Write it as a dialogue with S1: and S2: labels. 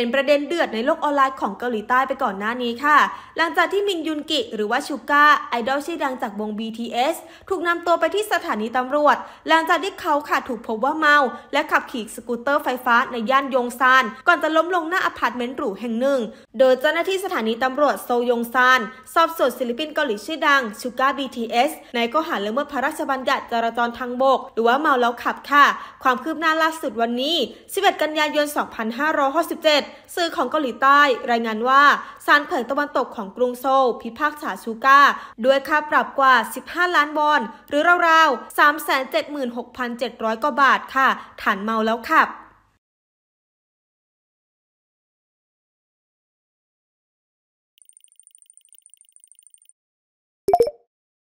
S1: เป็นประเด็นเดือดในโลกออนไลน์ของเกาหลีใต้ไปก่อนหน้านี้ค่ะ หลังจากที่มินยุนกิหรือว่าชูก้าไอดอลชื่อดังจากวง BTS ถูกนำตัวไปที่สถานีตำรวจ หลังจากที่เขาค่ะถูกพบว่าเมา และขับขี่สกูตเตอร์ไฟฟ้าในย่านยงซาน ก่อนจะล้มลงหน้าอพาร์ตเมนต์หรูแห่งหนึ่ง โดยเจ้าหน้าที่สถานีตำรวจโซยงซานสอบสวนศิลปินเกาหลีชื่อดังชูก้า BTS ในข้อหาละเมิดพระราชบัญญัติจราจรทางบก หรือว่าเมาแล้วขับค่ะ ความคืบหน้าล่าสุดวันนี้ 11 กันยายน 2567สื่อของเกาหลีใต้รายงานว่าศาลแขวงตะวันตกของกรุงโซลพิพากษาซูก้า ด้วยค่าปรับกว่า 15 ล้านวอน หรือราวๆ 376,700กว่าบาทค่ะ ฐานเมาแล้วขับ